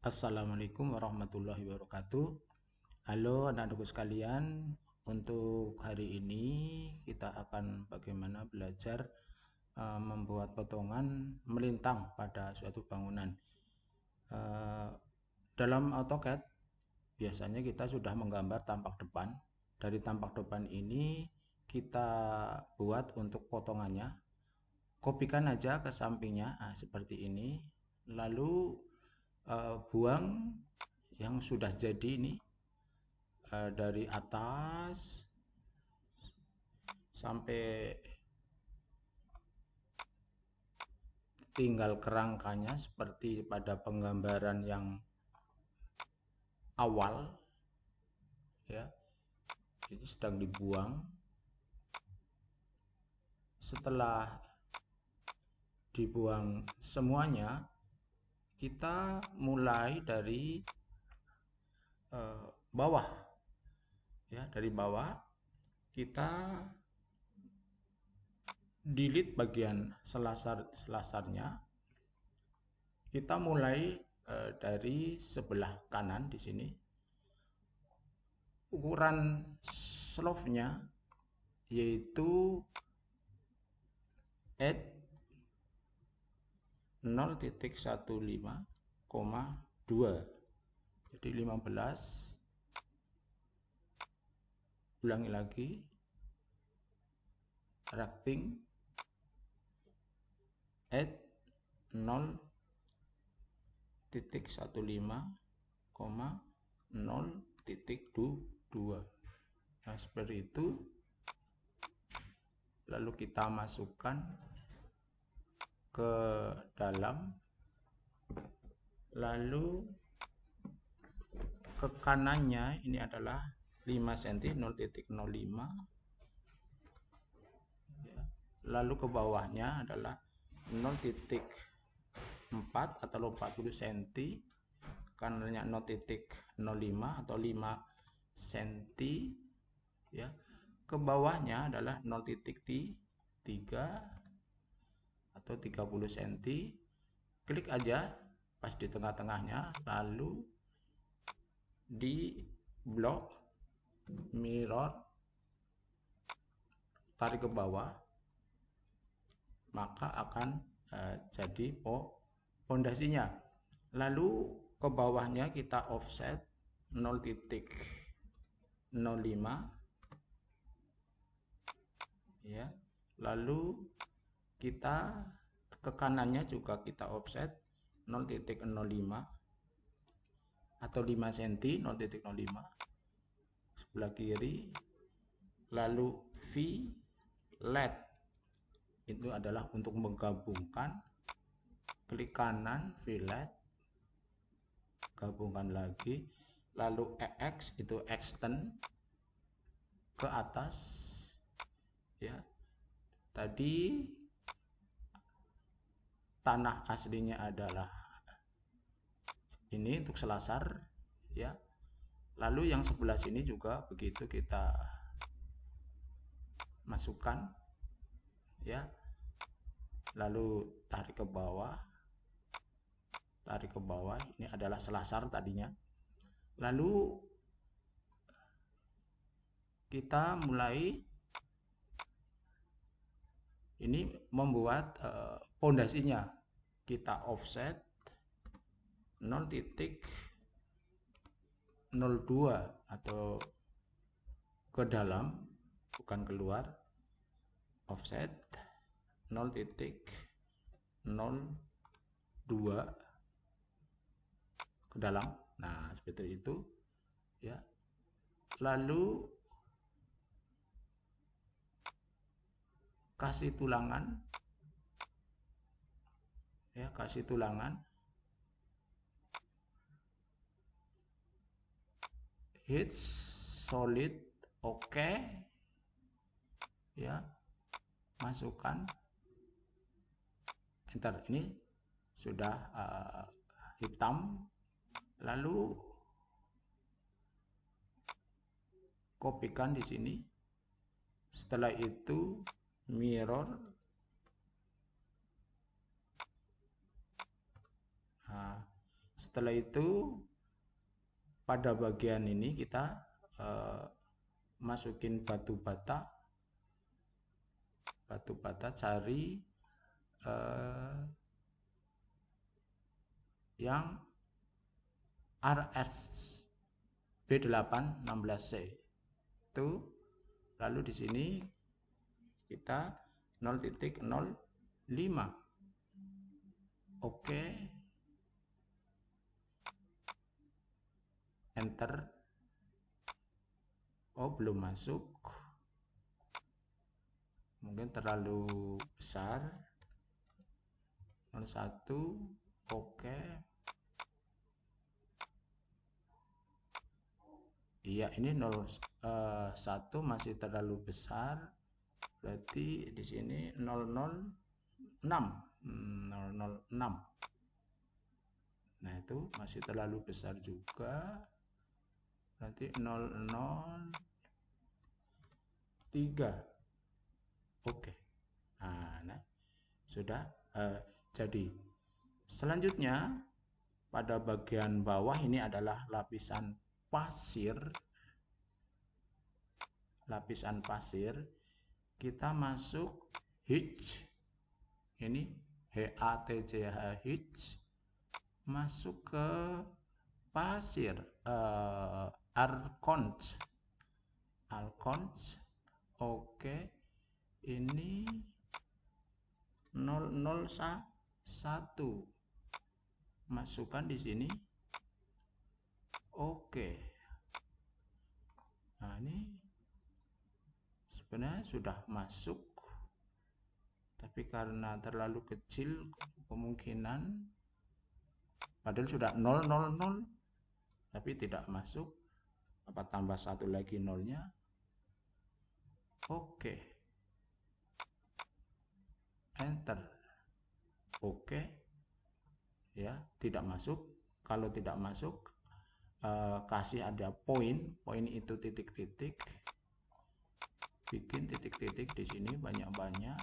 Assalamualaikum warahmatullahi wabarakatuh. Halo anak-anakku sekalian, untuk hari ini kita akan bagaimana belajar uh, membuat potongan melintang pada suatu bangunan. Uh, dalam AutoCAD biasanya kita sudah menggambar tampak depan. Dari tampak depan ini kita buat untuk potongannya. Kopikan aja ke sampingnya nah, seperti ini. Lalu uh, buang yang sudah jadi ini uh, dari atas sampai tinggal kerangkanya seperti pada penggambaran yang awal ya jadi sedang dibuang setelah dibuang semuanya kita mulai dari eh, bawah ya dari bawah kita delete bagian selasar selasarnya kita mulai eh, dari sebelah kanan di sini ukuran slope-nya yaitu 8 0.15,2 jadi 15 ulangi lagi rating at 0.15,0.22 nah seperti itu lalu kita masukkan ke dalam lalu ke kanannya ini adalah 5 cm 0.05 lalu ke bawahnya adalah 0.4 atau 40 cm kanannya 0.05 atau 5 cm ya ke bawahnya adalah 0.3 atau 30 cm klik aja pas di tengah-tengahnya lalu di blok mirror tarik ke bawah maka akan uh, jadi oh pondasinya lalu ke bawahnya kita offset 0.05 ya lalu kita ke kanannya juga kita offset 0.05 atau 5 cm 0.05 sebelah kiri lalu V LED itu adalah untuk menggabungkan klik kanan V LED gabungkan lagi lalu EX itu extend ke atas ya tadi tanah aslinya adalah ini untuk selasar ya lalu yang sebelah sini juga begitu kita masukkan ya lalu tarik ke bawah tarik ke bawah ini adalah selasar tadinya lalu kita mulai ini membuat eh, pondasinya kita offset 0.02 atau ke dalam bukan keluar offset 0.02 ke dalam nah seperti itu ya lalu kasih tulangan ya kasih tulangan hits solid oke okay. ya masukkan enter ini sudah uh, hitam lalu kopikan di sini setelah itu mirror Nah, setelah itu pada bagian ini kita eh, masukin batu bata batu bata cari eh, yang RS b 16 c itu lalu di sini kita 0.05 oke okay. enter oh belum masuk mungkin terlalu besar 01 oke okay. iya ini 01 uh, eh, masih terlalu besar berarti di sini 006 006 hmm, nah itu masih terlalu besar juga berarti 0 0 3 oke nah, nah sudah uh, jadi selanjutnya pada bagian bawah ini adalah lapisan pasir lapisan pasir kita masuk hitch ini h a t c h hitch masuk ke pasir uh, Archons Archons oke ini 001 masukkan di sini oke nah ini sebenarnya sudah masuk tapi karena terlalu kecil kemungkinan padahal sudah 000 tapi tidak masuk apa tambah satu lagi nolnya oke okay. enter oke okay. ya tidak masuk kalau tidak masuk eh, kasih ada poin poin itu titik-titik bikin titik-titik di sini banyak-banyak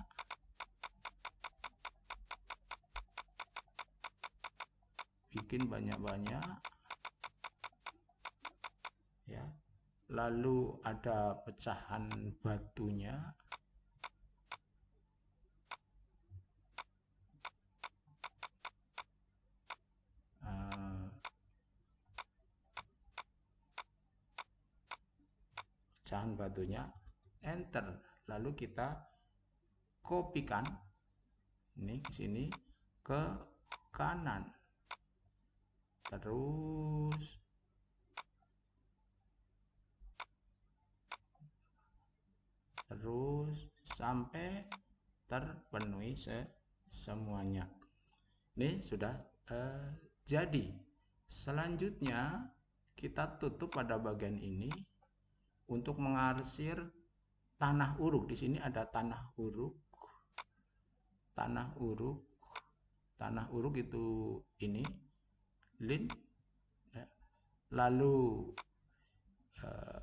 bikin banyak-banyak ya lalu ada pecahan batunya eh, pecahan batunya enter lalu kita kopikan ini ke sini ke kanan terus terus sampai terpenuhi se semuanya ini sudah eh, jadi selanjutnya kita tutup pada bagian ini untuk mengarsir tanah uruk di sini ada tanah uruk tanah uruk tanah uruk itu ini lin ya. lalu eh,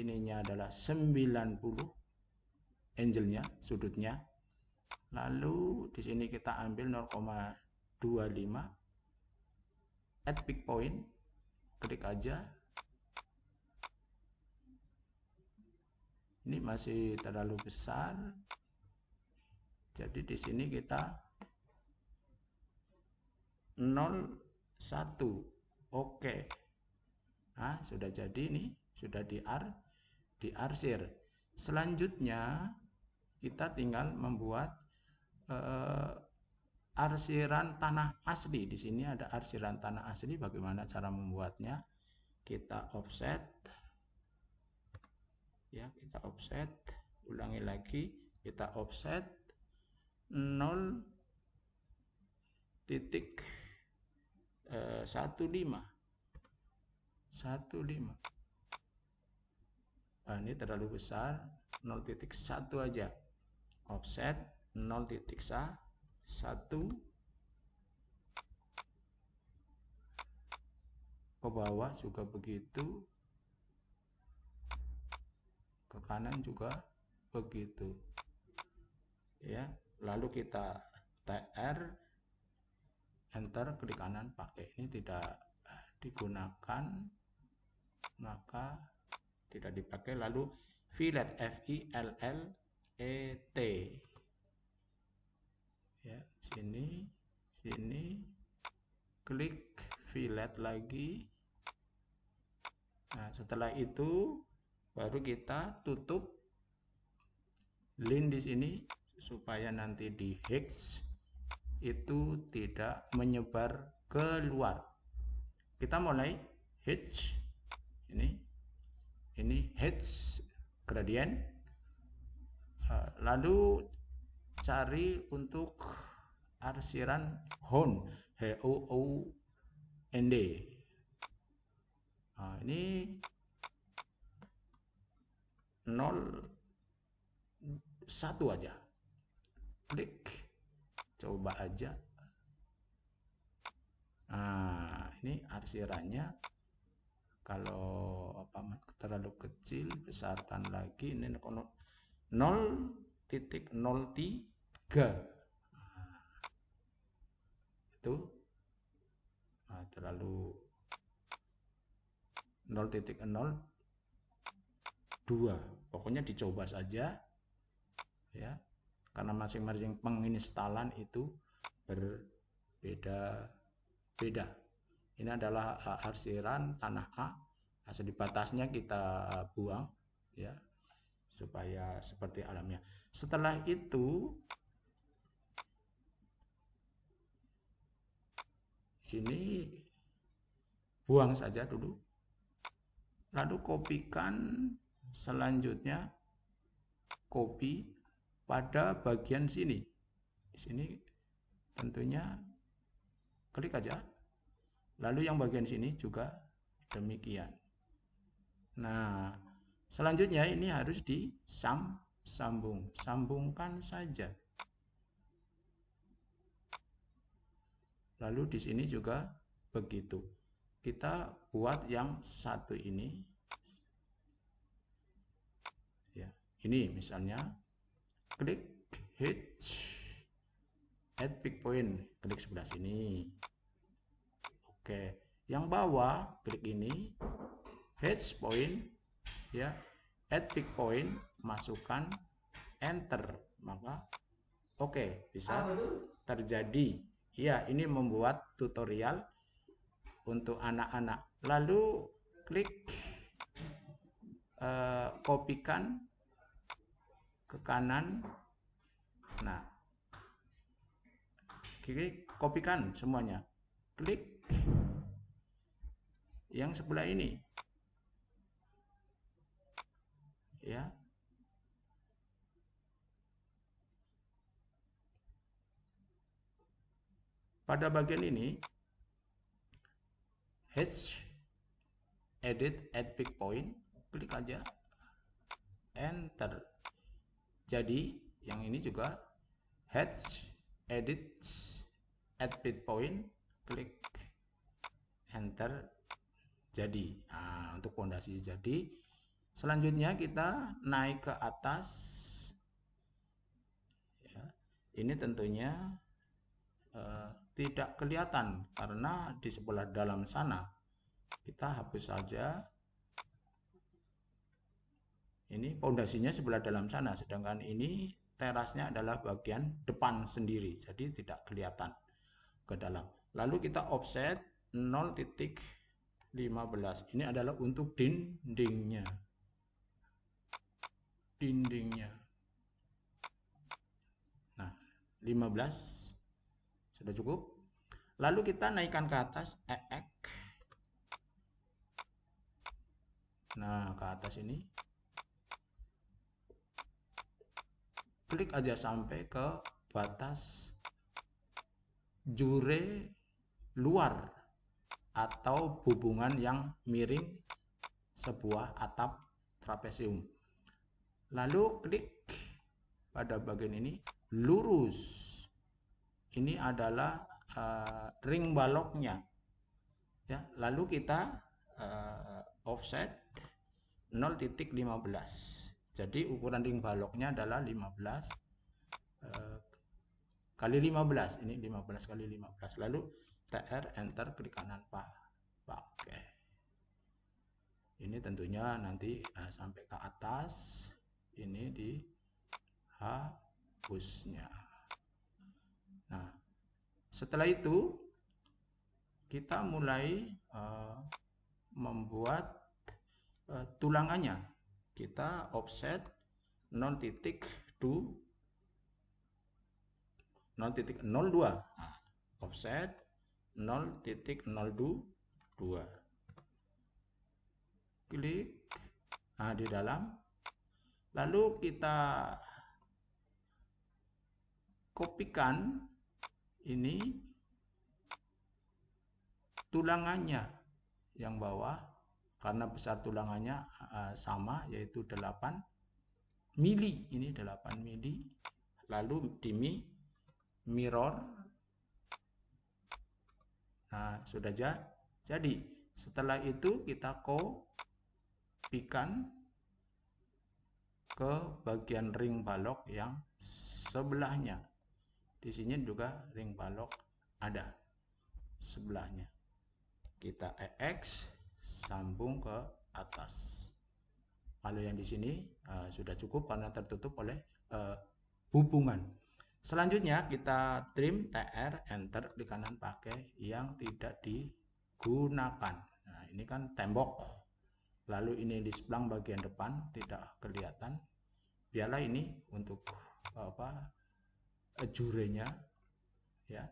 ininya adalah 90 angelnya sudutnya lalu di sini kita ambil 0,25 at peak point klik aja ini masih terlalu besar jadi di sini kita 01 oke okay. nah sudah jadi ini sudah di R diarsir. Selanjutnya kita tinggal membuat eh, arsiran tanah asli. Di sini ada arsiran tanah asli. Bagaimana cara membuatnya? Kita offset. Ya, kita offset. Ulangi lagi, kita offset 0 titik eh, lima 15 15 nah, ini terlalu besar 0.1 aja offset 0.1 ke bawah juga begitu ke kanan juga begitu ya lalu kita tr enter klik kanan pakai ini tidak digunakan maka tidak dipakai lalu fillet f i l l e t ya sini sini klik fillet lagi nah setelah itu baru kita tutup link di sini supaya nanti di hex itu tidak menyebar keluar kita mulai hitch ini ini H gradient eh, lalu cari untuk arsiran Hon H O O N D nah, ini 0 satu aja klik coba aja nah ini arsirannya kalau apa terlalu kecil besarkan lagi ini titik 0.03 nah, itu nah, terlalu 0.02 pokoknya dicoba saja ya karena masing-masing penginstalan itu berbeda-beda ini adalah e, arsiran tanah A di nah, batasnya kita buang ya supaya seperti alamnya setelah itu ini buang saja dulu lalu kopikan selanjutnya kopi pada bagian sini di sini tentunya klik aja Lalu yang bagian sini juga demikian. Nah, selanjutnya ini harus disambung, sambungkan saja. Lalu di sini juga begitu. Kita buat yang satu ini. Ya, ini misalnya klik hitch add pick point, klik sebelah sini. Oke, yang bawah klik ini hedge point ya, add pick point, masukkan enter, maka oke bisa terjadi. Ya, ini membuat tutorial untuk anak-anak. Lalu klik eh, kopikan ke kanan. Nah, klik kopikan semuanya. Klik yang sebelah ini. Ya. Pada bagian ini H edit at pick point, klik aja enter. Jadi yang ini juga H edit at pick point, klik enter jadi nah, untuk pondasi jadi selanjutnya kita naik ke atas ya, ini tentunya eh, tidak kelihatan karena di sebelah dalam sana kita hapus saja ini pondasinya sebelah dalam sana sedangkan ini terasnya adalah bagian depan sendiri jadi tidak kelihatan ke dalam lalu kita offset 0.15 ini adalah untuk dindingnya dindingnya nah 15 sudah cukup lalu kita naikkan ke atas ek nah ke atas ini klik aja sampai ke batas jure luar atau hubungan yang miring sebuah atap trapesium. Lalu klik pada bagian ini lurus. Ini adalah uh, ring baloknya. Ya, lalu kita uh, offset 0.15. Jadi ukuran ring baloknya adalah 15 uh, eh, kali 15. Ini 15 kali 15. Lalu tr enter klik kanan pak pakai ini tentunya nanti uh, sampai ke atas ini di hapusnya nah setelah itu kita mulai uh, membuat uh, tulangannya kita offset non titik 2 non titik 02 nah, offset 0.022 klik nah, di dalam lalu kita kopikan ini tulangannya yang bawah karena besar tulangannya eh, sama yaitu 8 mili ini 8 mili lalu di mirror Nah, sudah jadi. Setelah itu kita kopikan ke bagian ring balok yang sebelahnya. Di sini juga ring balok ada sebelahnya. Kita EX sambung ke atas. Kalau yang di sini uh, sudah cukup karena tertutup oleh uh, hubungan Selanjutnya kita trim TR enter di kanan pakai yang tidak digunakan. Nah, ini kan tembok. Lalu ini di sebelah bagian depan tidak kelihatan. Biarlah ini untuk apa? jurenya ya.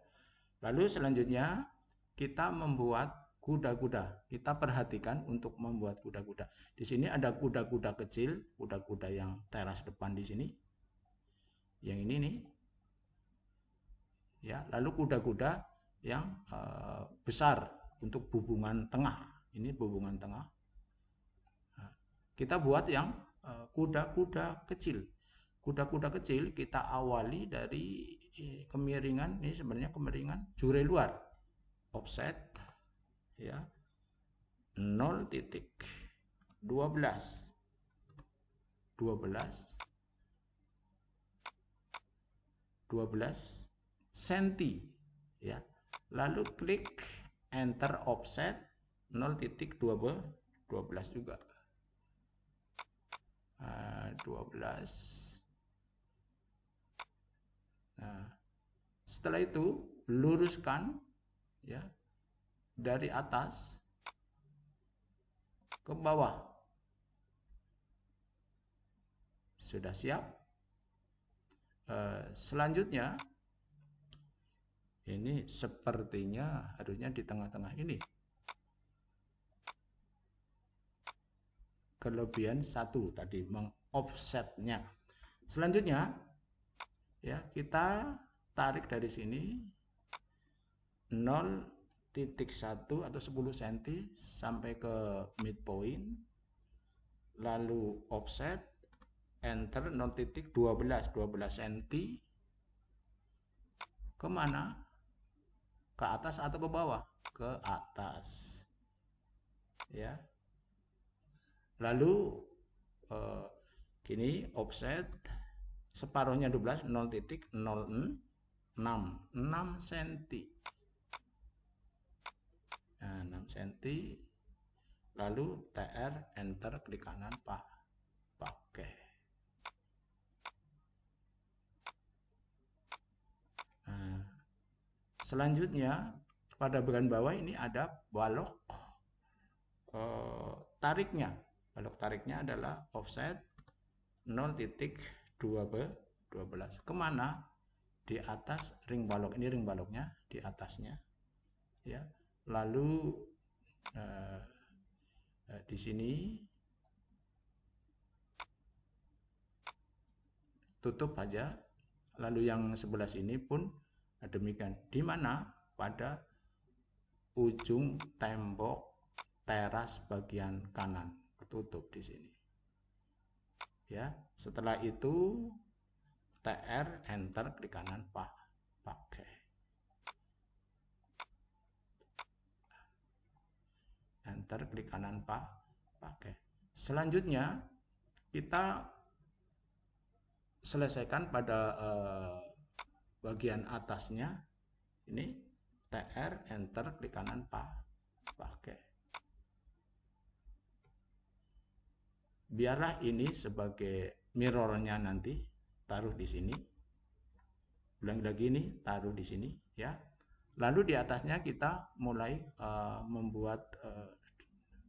Lalu selanjutnya kita membuat kuda-kuda. Kita perhatikan untuk membuat kuda-kuda. Di sini ada kuda-kuda kecil, kuda-kuda yang teras depan di sini. Yang ini nih ya lalu kuda-kuda yang uh, besar untuk hubungan tengah ini hubungan tengah nah, kita buat yang eh, kuda-kuda uh, kecil kuda-kuda kecil kita awali dari eh, kemiringan ini sebenarnya kemiringan jure luar offset ya 0 titik 12 12 12 senti ya. Lalu klik enter offset 0.12 juga. 12 ah, Nah, setelah itu luruskan ya dari atas ke bawah. Sudah siap? Eh, selanjutnya ini sepertinya harusnya di tengah-tengah ini kelebihan satu tadi mengoffsetnya selanjutnya ya kita tarik dari sini titik satu atau 10 cm sampai ke midpoint lalu offset enter 0.12 12 cm kemana ke atas atau ke bawah ke atas ya lalu eh, gini offset separuhnya 12 0 titik 0 6 6 cm nah, 6 cm lalu TR enter klik kanan pak Selanjutnya pada bagian bawah ini ada balok e, tariknya. Balok tariknya adalah offset 0.12. Kemana? Di atas ring balok. Ini ring baloknya di atasnya. Ya. Lalu e, e, di sini tutup aja lalu yang sebelah sini pun Nah, demikian. Di mana? Pada ujung tembok teras bagian kanan tertutup di sini. Ya, setelah itu TR enter klik kanan pak pakai. Enter klik kanan pak pakai. Selanjutnya kita selesaikan pada uh, bagian atasnya ini TR enter klik kanan pak pakai biarlah ini sebagai mirrornya nanti taruh di sini ulang lagi ini taruh di sini ya lalu di atasnya kita mulai uh, membuat uh,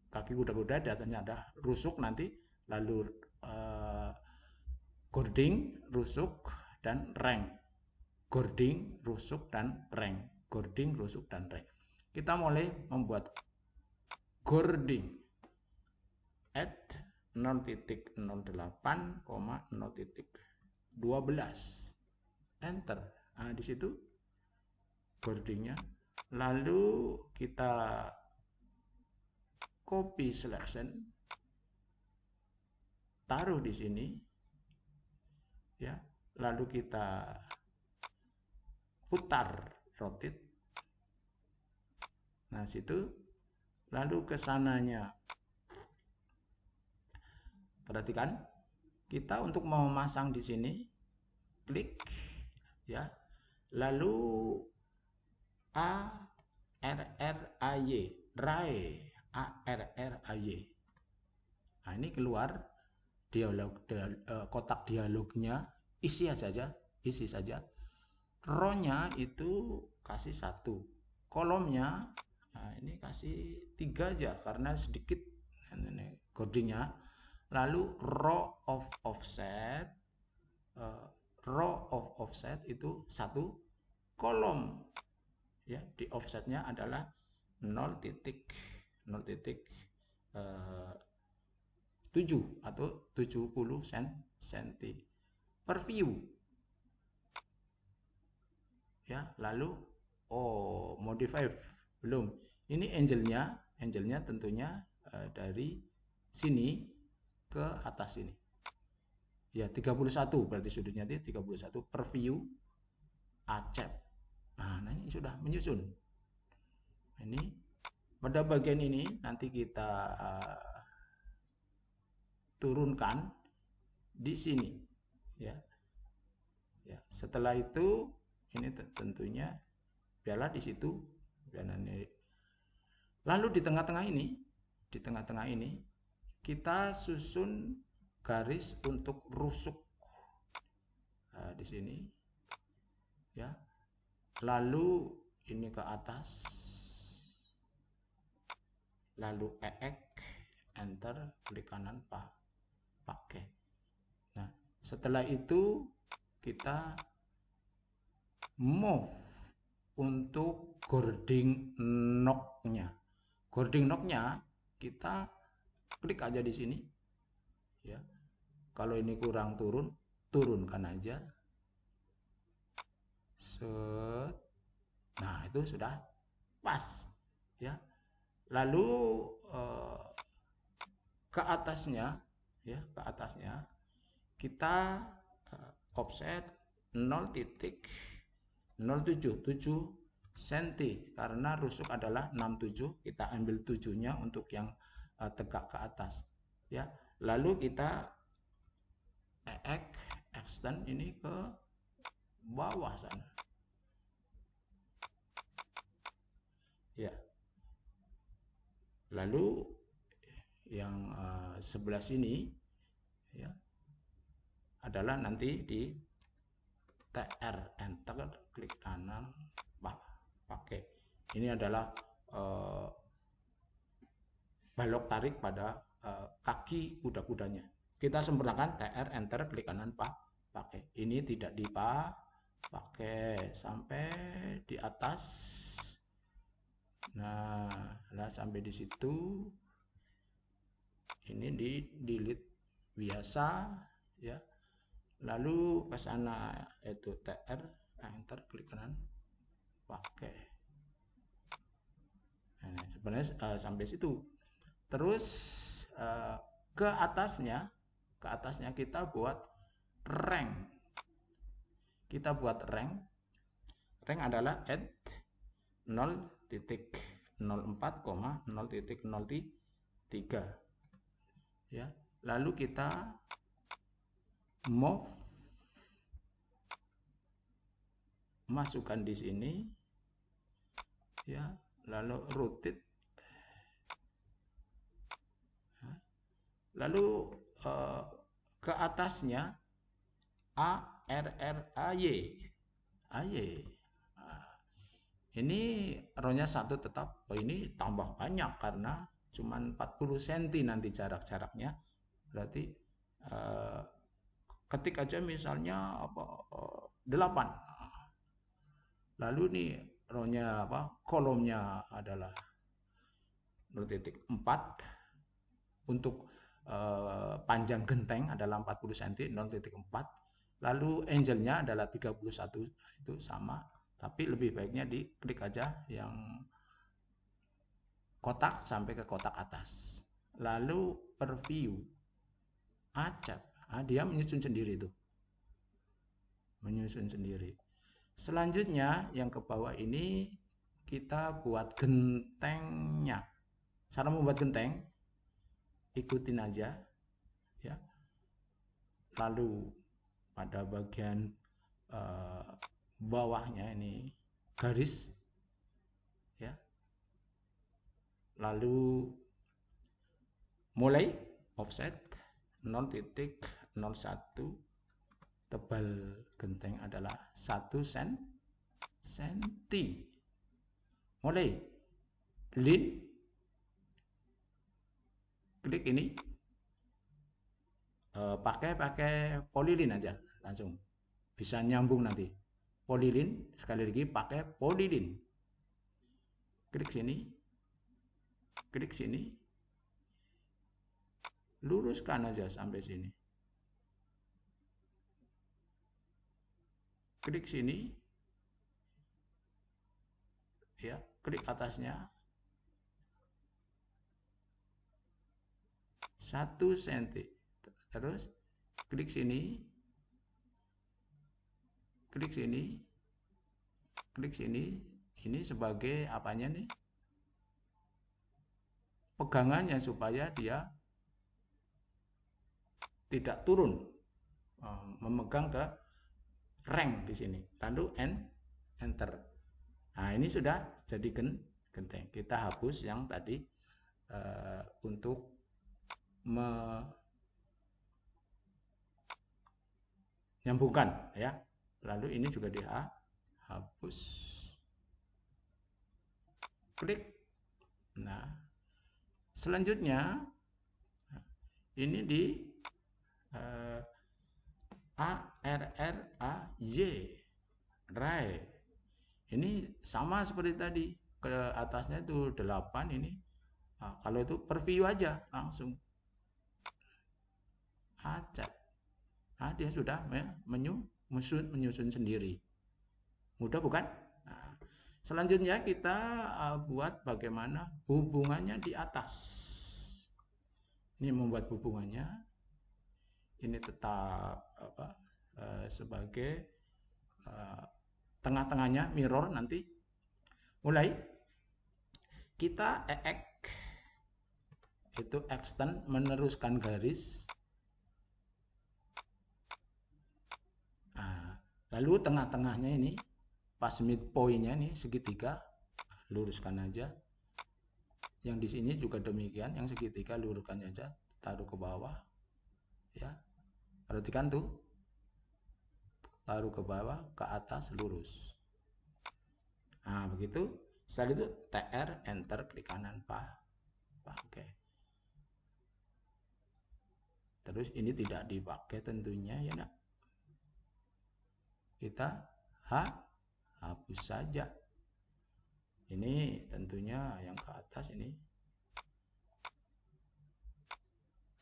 kaki kuda-kuda di atasnya ada rusuk nanti lalu uh, gording rusuk dan rank gording, rusuk, dan rank. Gording, rusuk, dan rank. Kita mulai membuat gording at 0.08,0.12 enter nah, di situ gordingnya lalu kita copy selection taruh di sini ya lalu kita putar rotate nah situ lalu kesananya perhatikan kita untuk mau masang di sini klik ya lalu a r r a y ray a r r a y nah ini keluar dialog, dialog eh, kotak dialognya isi saja isi saja Row-nya itu kasih satu kolomnya nah ini kasih tiga aja karena sedikit ini codingnya lalu row of offset uh, row of offset itu satu kolom ya di offsetnya adalah 0 titik 0 titik eh, 7 atau 70 cm per view ya lalu oh modify belum ini angelnya angelnya tentunya uh, dari sini ke atas ini ya 31 berarti sudutnya dia 31 per view acep nah, nah ini sudah menyusun ini pada bagian ini nanti kita uh, turunkan di sini ya ya setelah itu ini tentunya biarlah di situ piala ini lalu di tengah-tengah ini di tengah-tengah ini kita susun garis untuk rusuk nah, di sini ya lalu ini ke atas lalu ek enter klik kanan pak pakai nah setelah itu kita move untuk gording knocknya. Gording knocknya kita klik aja di sini. Ya. Kalau ini kurang turun, turunkan aja. Set. Nah, itu sudah pas. Ya. Lalu eh, ke atasnya ya, ke atasnya kita eh, offset 0 titik 077 cm karena rusuk adalah 67 kita ambil 7-nya untuk yang uh, tegak ke atas ya lalu kita ek extend ini ke bawah sana ya lalu yang uh, eh, sebelah sini ya adalah nanti di tr enter klik kanan pak, pakai ini adalah uh, balok tarik pada uh, kaki kuda-kudanya kita sempurnakan tr enter klik kanan pak pakai ini tidak dipakai pakai sampai di atas nah lah sampai di situ ini di delete biasa ya lalu pas anak itu tr ah, enter klik kanan pakai nah, sebenarnya uh, sampai situ terus uh, ke atasnya ke atasnya kita buat rank kita buat rank rank adalah at 0.04,0.03 ya lalu kita move masukkan di sini ya lalu rotate ya. lalu eh, ke atasnya A R R A Y A Y nah, ini ronya satu tetap oh ini tambah banyak karena cuma 40 cm nanti jarak-jaraknya berarti eh, ketik aja misalnya apa eh, delapan lalu nih rownya apa kolomnya adalah 0.4 untuk eh, panjang genteng adalah 40 cm 0.4 lalu angelnya adalah 31 itu sama tapi lebih baiknya diklik aja yang kotak sampai ke kotak atas lalu per view acak Nah, dia menyusun sendiri itu. Menyusun sendiri. Selanjutnya yang ke bawah ini kita buat gentengnya. Cara membuat genteng ikutin aja ya. Lalu pada bagian uh, bawahnya ini garis ya. Lalu mulai offset titik. 01 tebal genteng adalah 1 sen senti mulai lin klik ini e, pakai pakai polilin aja langsung bisa nyambung nanti polilin sekali lagi pakai polilin klik sini klik sini luruskan aja sampai sini klik sini ya klik atasnya satu senti terus klik sini klik sini klik sini ini sebagai apanya nih pegangannya supaya dia tidak turun oh, memegang ke rank di sini lalu N enter nah ini sudah jadi genteng kita hapus yang tadi uh, untuk menyambungkan ya lalu ini juga dihapus klik nah selanjutnya ini di uh, A R R A Y ray ini sama seperti tadi ke atasnya itu 8 ini nah, kalau itu per view aja langsung acak nah, dia sudah menyu, menyusun, menyusun sendiri mudah bukan nah, selanjutnya kita uh, buat bagaimana hubungannya di atas ini membuat hubungannya ini tetap apa uh, sebagai uh, tengah-tengahnya mirror nanti mulai kita ek itu extend meneruskan garis nah, lalu tengah-tengahnya ini pas midpointnya nih segitiga luruskan aja yang di sini juga demikian yang segitiga luruskan aja taruh ke bawah ya perhatikan tuh taruh ke bawah ke atas lurus nah begitu setelah itu tr enter klik kanan pak pakai terus ini tidak dipakai tentunya ya nak kita h hapus saja ini tentunya yang ke atas ini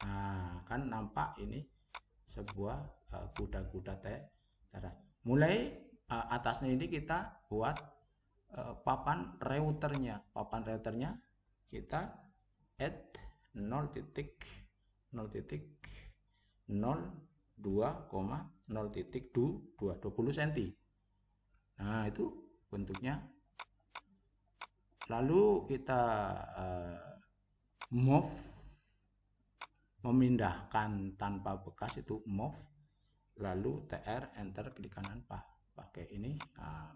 nah kan nampak ini sebuah eh, kuda-kuda teh teras. Mulai uh, atasnya ini kita buat uh, papan routernya. Papan routernya kita add 0 titik 0 titik 0 2,0 titik 2 20 cm. Nah, itu bentuknya. Lalu kita uh, move memindahkan tanpa bekas itu move lalu tr enter klik kanan pak pakai ini uh,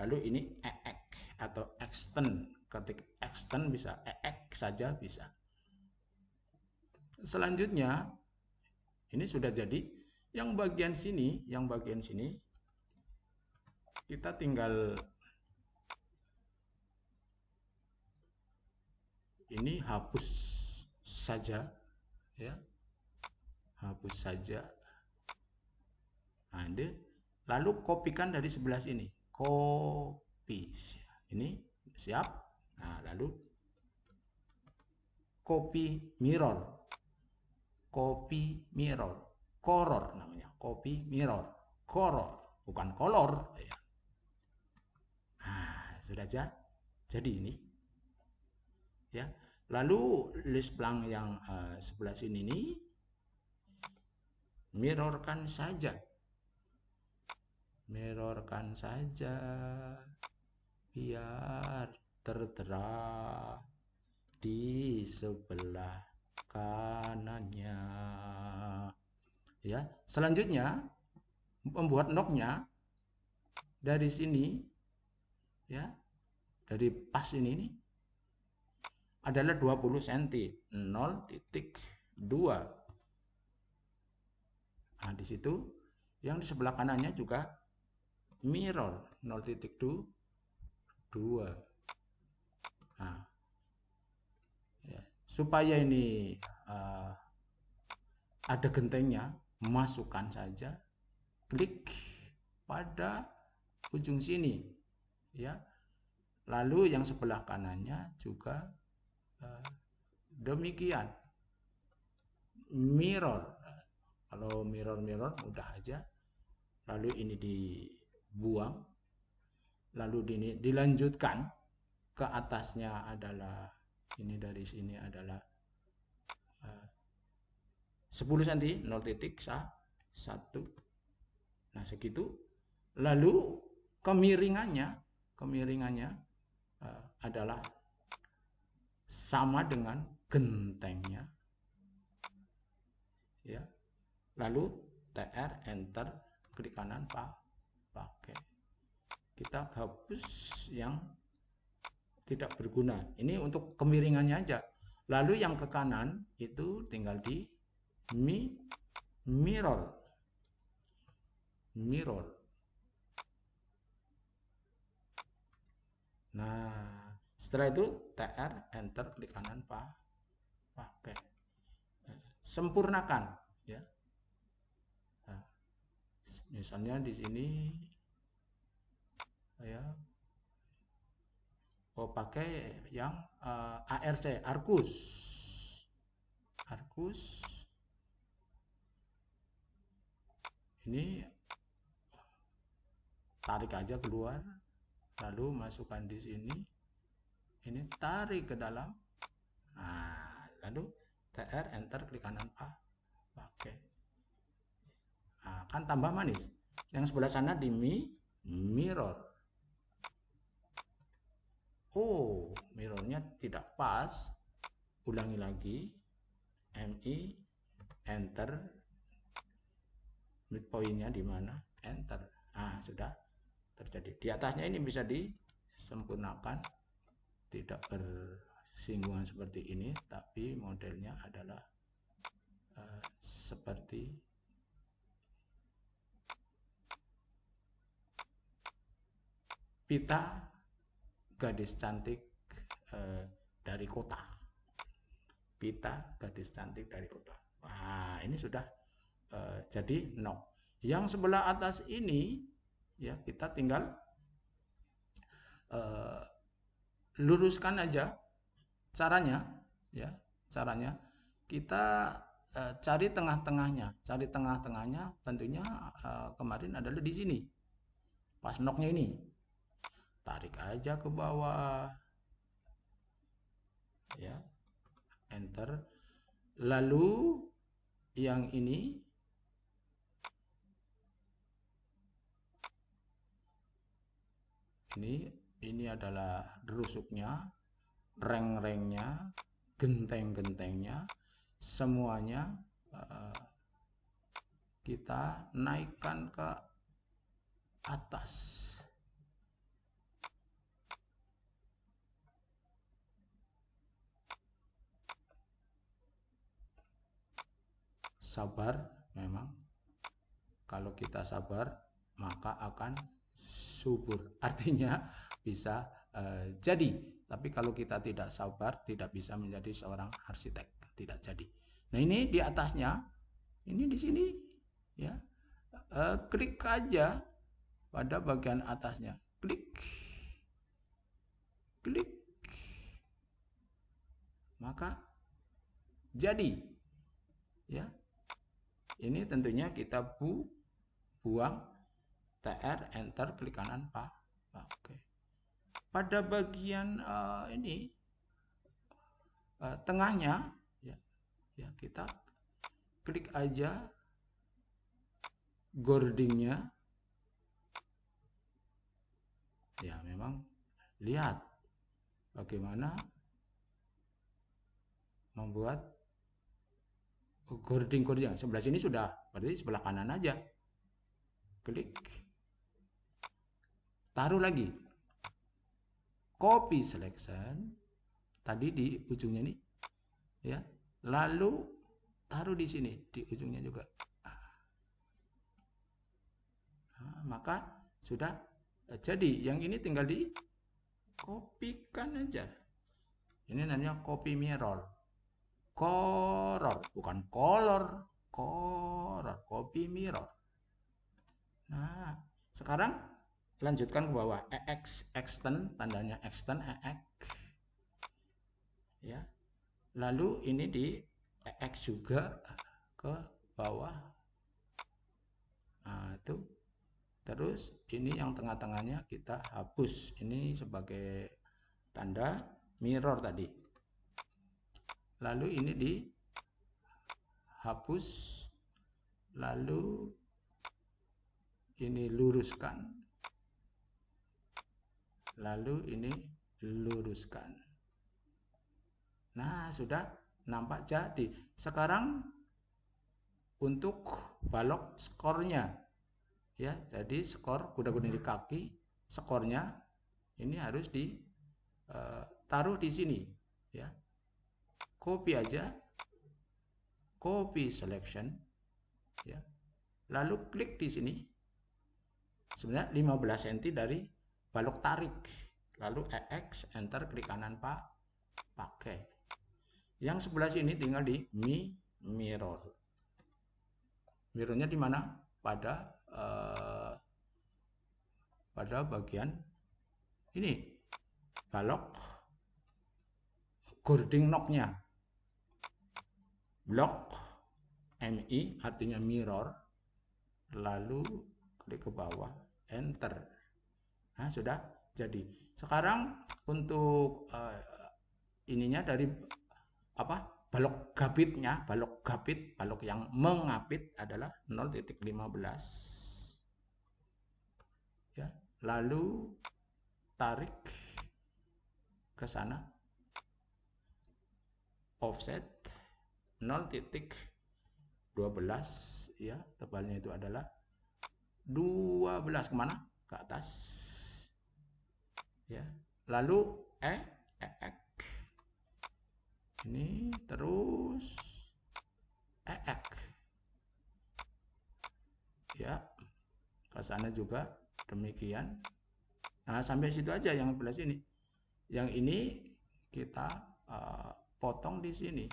lalu ini ex atau extend ketik extend bisa ex saja bisa selanjutnya ini sudah jadi yang bagian sini yang bagian sini kita tinggal ini hapus saja ya hapus saja ada nah, lalu kopikan dari sebelah sini copy ini siap nah lalu copy mirror copy mirror color namanya copy mirror color bukan kolor, ya. nah, sudah aja jadi ini ya Lalu list blank yang uh, eh, sebelah sini ini mirrorkan saja. Mirrorkan saja biar tertera di sebelah kanannya. Ya, selanjutnya membuat noknya dari sini ya, dari pas ini nih adalah 20 cm 0.2 Nah, di situ yang di sebelah kanannya juga mirror 0.2. Nah, ya. supaya ini uh, ada gentengnya, masukkan saja klik pada ujung sini, ya. Lalu yang sebelah kanannya juga Eh, demikian mirror kalau mirror mirror mudah aja lalu ini dibuang lalu ini dilanjutkan ke atasnya adalah ini dari sini adalah uh, 10 cm 0 titik 1 nah segitu lalu kemiringannya kemiringannya eh, adalah sama dengan gentengnya ya lalu tr enter klik kanan pak pakai kita hapus yang tidak berguna ini untuk kemiringannya aja lalu yang ke kanan itu tinggal di mi mirror mirror nah setelah itu TR enter klik kanan pak pakai. Sempurnakan ya. misalnya nah, di sini ya oh pakai yang uh, eh, ARC Arcus Arcus ini tarik aja keluar lalu masukkan di sini ini tarik ke dalam nah lalu tr enter klik kanan a pakai nah, kan tambah manis yang sebelah sana di mi mirror oh mirrornya tidak pas ulangi lagi mi enter midpointnya di mana enter ah sudah terjadi di atasnya ini bisa disempurnakan tidak bersinggungan seperti ini tapi modelnya adalah uh, seperti pita gadis cantik uh, dari kota pita gadis cantik dari kota wah ini sudah uh, jadi no yang sebelah atas ini ya kita tinggal uh, luruskan aja caranya ya caranya kita e, cari tengah-tengahnya cari tengah-tengahnya tentunya e, kemarin adalah di sini pas noknya ini tarik aja ke bawah ya enter lalu yang ini ini ini adalah rusuknya, reng-rengnya, genteng-gentengnya, semuanya eh, kita naikkan ke atas. Sabar memang. Kalau kita sabar, maka akan subur. Artinya bisa uh, jadi. Tapi kalau kita tidak sabar, tidak bisa menjadi seorang arsitek, tidak jadi. Nah ini di atasnya, ini di sini, ya, uh, klik aja pada bagian atasnya, klik, klik, maka jadi, ya. Ini tentunya kita bu buang tr enter klik kanan pak. Oke. Okay pada bagian uh, ini uh, tengahnya ya, ya kita klik aja gordingnya ya memang lihat bagaimana membuat gording gording sebelah sini sudah berarti sebelah kanan aja klik taruh lagi copy selection tadi di ujungnya nih ya lalu taruh di sini di ujungnya juga nah, maka sudah eh, jadi yang ini tinggal di kopikan aja ini namanya copy mirror color bukan color color copy mirror nah sekarang lanjutkan ke bawah ex extend tandanya extend ex ya lalu ini di ex juga ke bawah nah, itu terus ini yang tengah-tengahnya kita hapus ini sebagai tanda mirror tadi lalu ini di hapus lalu ini luruskan lalu ini luruskan nah sudah nampak jadi sekarang untuk balok skornya ya jadi skor kuda-kuda di kaki skornya ini harus di uh, taruh di sini ya copy aja copy selection ya lalu klik di sini sebenarnya 15 cm dari balok tarik lalu EX enter klik kanan pak pakai yang sebelah sini tinggal di mi mirror mirrornya di mana pada eh, pada bagian ini balok gording knocknya block MI artinya mirror lalu klik ke bawah enter Nah, sudah jadi. Sekarang untuk uh, ininya dari apa? Balok gapitnya, balok gapit, balok yang mengapit adalah 0.15. Ya, lalu tarik ke sana offset 0.12 ya tebalnya itu adalah 12 kemana ke atas ya lalu e e ek. ini terus e ek ya bahasanya juga demikian nah sampai situ aja yang belas sini yang ini kita uh, potong di sini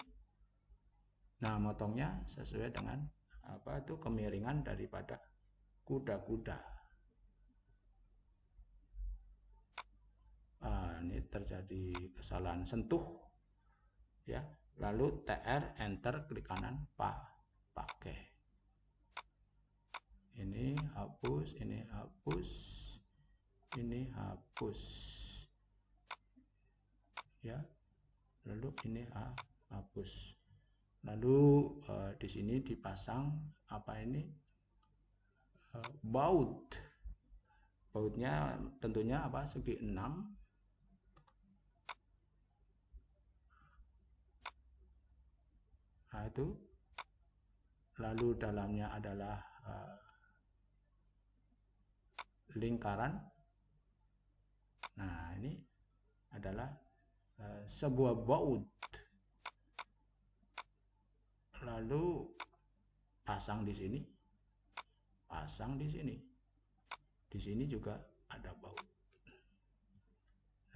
nah motongnya sesuai dengan apa itu kemiringan daripada kuda-kuda ini terjadi kesalahan sentuh ya lalu tr enter klik kanan pak pakai ini hapus ini hapus ini hapus ya lalu ini hapus lalu uh, di sini dipasang apa ini uh, baut bautnya tentunya apa segi 6 nah, itu lalu dalamnya adalah uh, lingkaran nah ini adalah uh, sebuah baut lalu pasang di sini pasang di sini di sini juga ada baut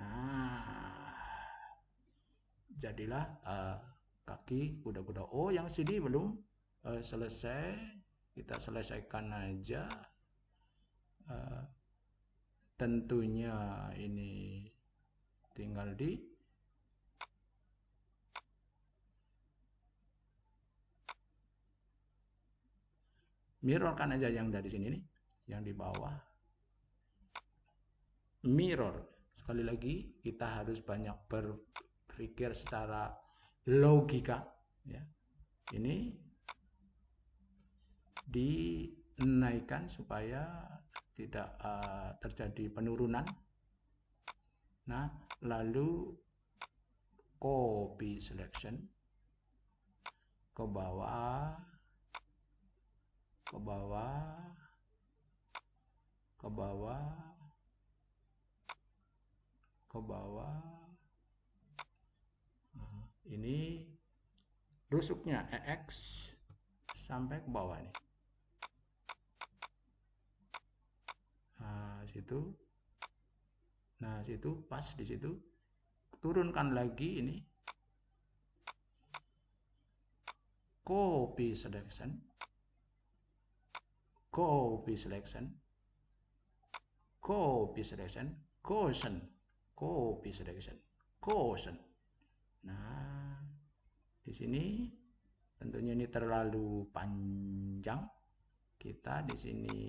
nah jadilah uh, kaki kuda-kuda. Oh, yang sini belum uh, selesai. Kita selesaikan aja. Uh, tentunya ini tinggal di mirrorkan aja yang dari sini nih, yang di bawah. Mirror. Sekali lagi, kita harus banyak berpikir secara logika ya. Ini dinaikkan supaya tidak uh, terjadi penurunan. Nah, lalu copy selection ke bawah ke bawah ke bawah ke bawah ini rusuknya EX sampai ke bawah nih nah situ nah situ pas di situ turunkan lagi ini copy selection copy selection copy selection caution copy selection caution nah di sini tentunya ini terlalu panjang kita di sini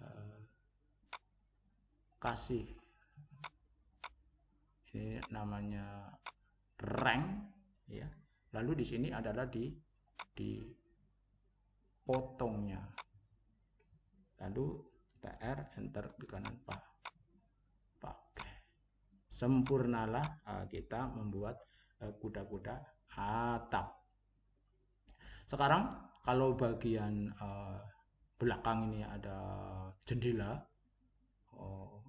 eh, kasih ini namanya rank ya lalu di sini adalah di di potongnya lalu tr enter di kanan pak pakai sempurnalah eh, kita membuat eh, kuda-kuda eh, kuda -kuda atap. Sekarang kalau bagian uh, belakang ini ada jendela, kopikan oh,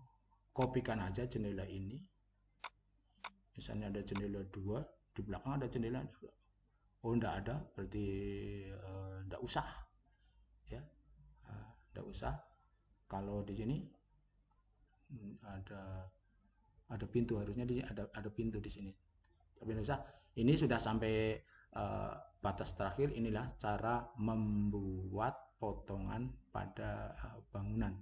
kopikan aja jendela ini. Misalnya ada jendela dua, di belakang ada jendela. Oh, enggak ada, berarti uh, usah. Ya, uh, usah. Kalau di sini ada ada pintu harusnya di, ada ada pintu di sini tapi nggak usah ini sudah sampai uh, batas terakhir inilah cara membuat potongan pada uh, bangunan.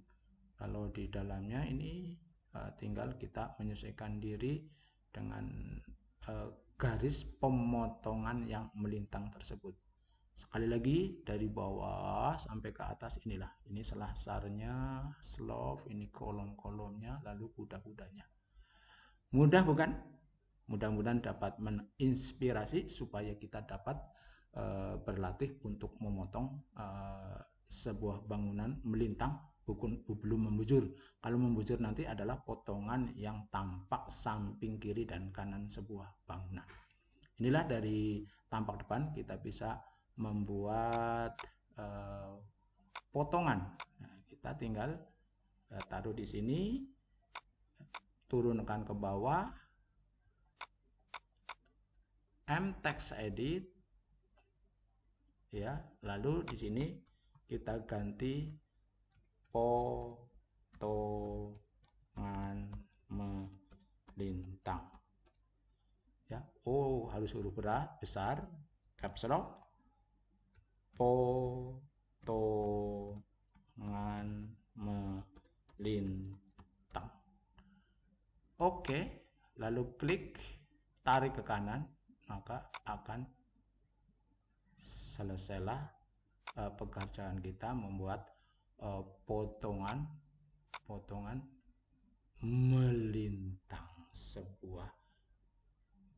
Kalau di dalamnya ini uh, tinggal kita menyesuaikan diri dengan uh, garis pemotongan yang melintang tersebut. Sekali lagi dari bawah sampai ke atas inilah. Ini selasarnya, slope, ini kolom-kolomnya, lalu kuda-kudanya. Mudah bukan? Mudah-mudahan dapat menginspirasi supaya kita dapat uh, berlatih untuk memotong uh, sebuah bangunan melintang bukan belum membujur. Kalau membujur nanti adalah potongan yang tampak samping kiri dan kanan sebuah bangunan. Inilah dari tampak depan kita bisa membuat uh, potongan. Nah, kita tinggal uh, taruh di sini, turunkan ke bawah, m text edit ya lalu di sini kita ganti potongan melintang ya oh harus huruf berat besar caps lock potongan melintang oke lalu klik tarik ke kanan maka akan selesailah uh, pekerjaan kita membuat uh, potongan potongan melintang sebuah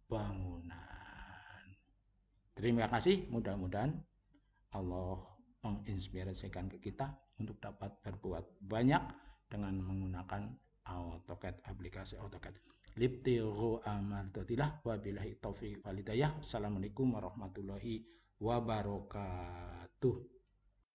bangunan. Terima kasih, mudah-mudahan Allah menginspirasikan ke kita untuk dapat berbuat banyak dengan menggunakan AutoCAD aplikasi AutoCAD libtighu tadilah wabillahi taufiq walidayah assalamualaikum warahmatullahi wabarakatuh